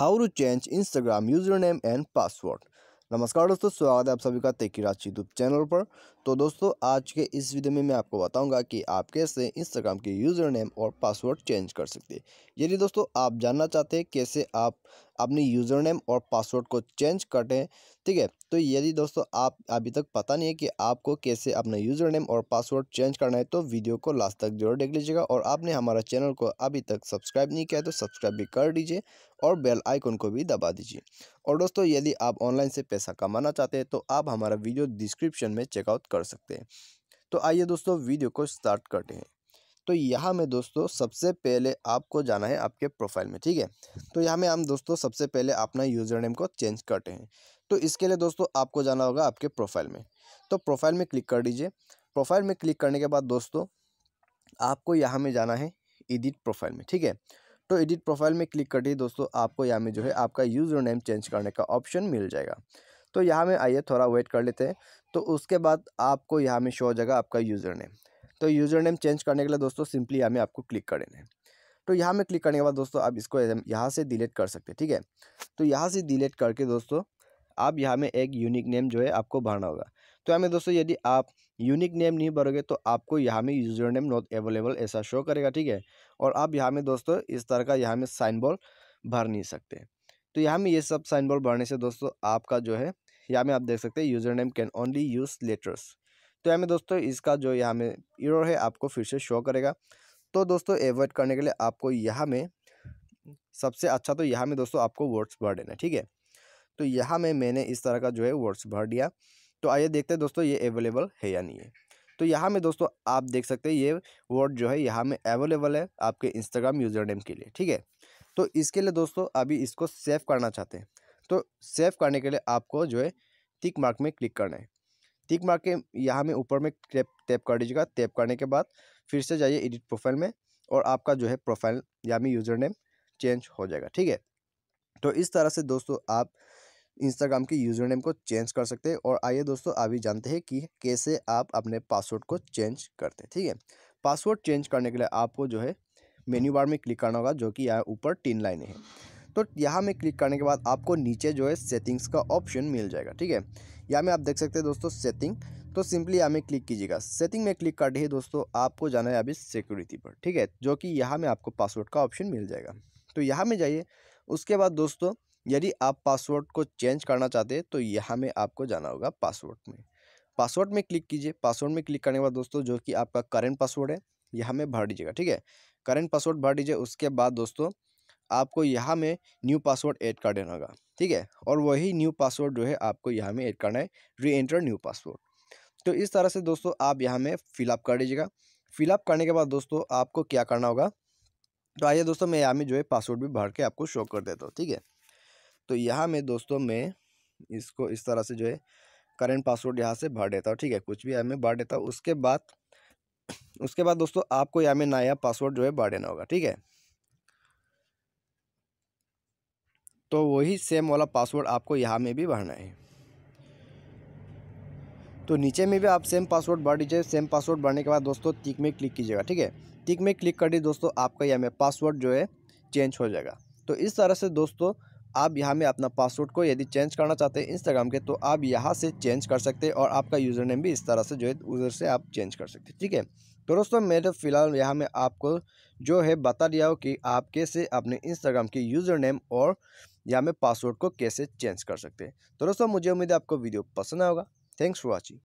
how to change Instagram user name and password नमस्कार दोस्तों स्वागत है आप सभी का तेकी राज यूट्यूब चैनल पर तो दोस्तों आज के इस वीडियो में मैं आपको बताऊंगा कि आप कैसे इंस्टाग्राम के यूज़र नेम और पासवर्ड चेंज कर सकते हैं यदि दोस्तों आप जानना चाहते हैं कैसे आप अपने यूज़र नेम और पासवर्ड को चेंज कर दें ठीक है तो यदि दोस्तों आप अभी तक पता नहीं है कि आपको कैसे अपना यूज़र नेम और पासवर्ड चेंज करना है तो वीडियो को लास्ट तक जरूर देख लीजिएगा और आपने हमारा चैनल को अभी तक सब्सक्राइब नहीं किया है तो सब्सक्राइब भी कर दीजिए और बेल आइकन को भी दबा दीजिए और दोस्तों यदि आप ऑनलाइन से पैसा कमाना चाहते हैं तो आप हमारा वीडियो डिस्क्रिप्शन में चेकआउट कर सकते हैं तो आइए दोस्तों वीडियो को स्टार्ट करते हैं तो यहाँ में दोस्तों सबसे पहले आपको जाना है आपके प्रोफाइल में ठीक है तो यहाँ में हम दोस्तों सबसे पहले अपना यूज़र नेम को चेंज करते हैं तो इसके लिए दोस्तों आपको जाना होगा आपके प्रोफाइल में तो प्रोफाइल में क्लिक कर दीजिए प्रोफाइल में क्लिक करने के बाद दोस्तों आपको यहाँ में जाना है एडिट प्रोफाइल में ठीक है तो एडिट प्रोफाइल में क्लिक कर दिए दोस्तों आपको यहाँ में जो है आपका यूज़र नेम चेंज करने का ऑप्शन मिल जाएगा तो यहाँ में आइए थोड़ा वेट कर लेते हैं तो उसके बाद आपको यहाँ में शो हो जाएगा आपका यूज़र नेम तो यूज़र नेम चेंज करने के लिए दोस्तों सिंपली यहाँ में आपको क्लिक कर देना है तो यहाँ में क्लिक करने के बाद दोस्तों आप इसको यहाँ से डिलीट कर सकते हैं ठीक है तो यहाँ से डिलीट करके दोस्तों आप यहाँ में एक यूनिक नेम जो है आपको भरना होगा तो यहाँ में दोस्तों यदि आप यूनिक नेम नहीं भरोगे तो आपको यहाँ में यूज़र नेम नॉट अवेलेबल ऐसा शो करेगा ठीक है और आप यहाँ में दोस्तों इस तरह का यहाँ में साइन बोर्ड भर नहीं सकते तो यहाँ में ये सब साइन बोर्ड भरने से दोस्तों आपका जो है यहाँ में आप देख सकते हैं user name can only use letters तो हमें दोस्तों इसका जो यहाँ में इरो है आपको फिर से शो करेगा तो दोस्तों एवॉइड करने के लिए आपको यहाँ में सबसे अच्छा तो यहाँ में दोस्तों आपको वर्ड्स भर देना ठीक है तो यहाँ में मैंने इस तरह का जो है वर्ड्स भर दिया तो आइए देखते हैं दोस्तों ये अवेलेबल है या नहीं है तो यहाँ में दोस्तों आप देख सकते हैं ये वर्ड जो है यहाँ में अवेलेबल है आपके इंस्टाग्राम यूज़र नेम के लिए ठीक है तो इसके लिए दोस्तों अभी इसको सेव करना चाहते हैं तो सेव करने के लिए आपको जो है टिक मार्क में क्लिक करना है टिक मार के यहाँ में ऊपर में टैप टैप कर दीजिएगा टैप करने के बाद फिर से जाइए एडिट प्रोफाइल में और आपका जो है प्रोफाइल यानी यूज़र नेम चेंज हो जाएगा ठीक है तो इस तरह से दोस्तों आप इंस्टाग्राम के यूज़र नेम को चेंज कर सकते हैं और आइए दोस्तों अभी जानते हैं कि कैसे आप अपने पासवर्ड को चेंज करते हैं ठीक है पासवर्ड चेंज करने के लिए आपको जो है मेन्यू बार में क्लिक करना होगा जो कि यहाँ ऊपर तीन लाइनें हैं तो यहाँ में क्लिक करने के बाद आपको नीचे जो है सेटिंग्स का ऑप्शन मिल जाएगा ठीक है यहाँ में आप देख सकते हैं दोस्तों सेटिंग तो सिंपली यहाँ में क्लिक कीजिएगा सेटिंग में क्लिक करते ही दोस्तों आपको जाना है अभी सिक्योरिटी पर ठीक है जो कि यहाँ में आपको पासवर्ड का ऑप्शन मिल जाएगा तो यहाँ में जाइए उसके बाद दोस्तों यदि आप पासवर्ड को चेंज करना चाहते हैं तो यहाँ में आपको जाना होगा पासवर्ड में पासवर्ड में क्लिक कीजिए पासवर्ड में क्लिक करने के बाद दोस्तों जो कि आपका करेंट पासवर्ड है यहाँ में भर दीजिएगा ठीक है करेंट पासवर्ड भर दीजिए उसके बाद दोस्तों आपको यहाँ में न्यू पासवर्ड ऐड कर देना होगा ठीक है और वही न्यू पासवर्ड जो है आपको यहाँ में ऐड करना है री एंटर न्यू पासवर्ड तो इस तरह से दोस्तों आप यहाँ में फिलअप कर दीजिएगा फिलअप करने के बाद दोस्तों आपको क्या करना होगा तो आइए दोस्तों मैं यहाँ में जो है पासवर्ड भी भर के आपको शो कर देता हूँ ठीक है तो यहाँ में दोस्तों मैं इसको इस तरह से जो है करेंट पासवर्ड यहाँ से भर देता हूँ ठीक है कुछ भी यहाँ में भर देता हूँ उसके बाद उसके बाद दोस्तों आपको यहाँ में नया पासवर्ड जो है भर देना होगा ठीक है तो वही सेम वाला पासवर्ड आपको यहाँ में भी भरना है तो नीचे में भी आप सेम पासवर्ड भर दीजिए सेम पासवर्ड भरने के बाद दोस्तों टिक में क्लिक कीजिएगा ठीक है टिक में क्लिक कर दीजिए दोस्तों आपका यहाँ में पासवर्ड जो है चेंज हो जाएगा तो इस तरह से दोस्तों आप यहाँ में अपना पासवर्ड को यदि चेंज करना चाहते हैं इंस्टाग्राम के तो आप यहाँ से चेंज कर सकते हैं और आपका यूज़र नेम भी इस तरह से जो है उधर से आप चेंज कर सकते हैं ठीक है तो दोस्तों तो फिलहाल यहाँ में आपको जो है बता दिया हो कि आप कैसे अपने इंस्टाग्राम के यूज़र नेम और यहाँ में पासवर्ड को कैसे चेंज कर सकते हैं तो दोस्तों मुझे उम्मीद है आपको वीडियो पसंद आएगा थैंक्स फॉर वॉचिंग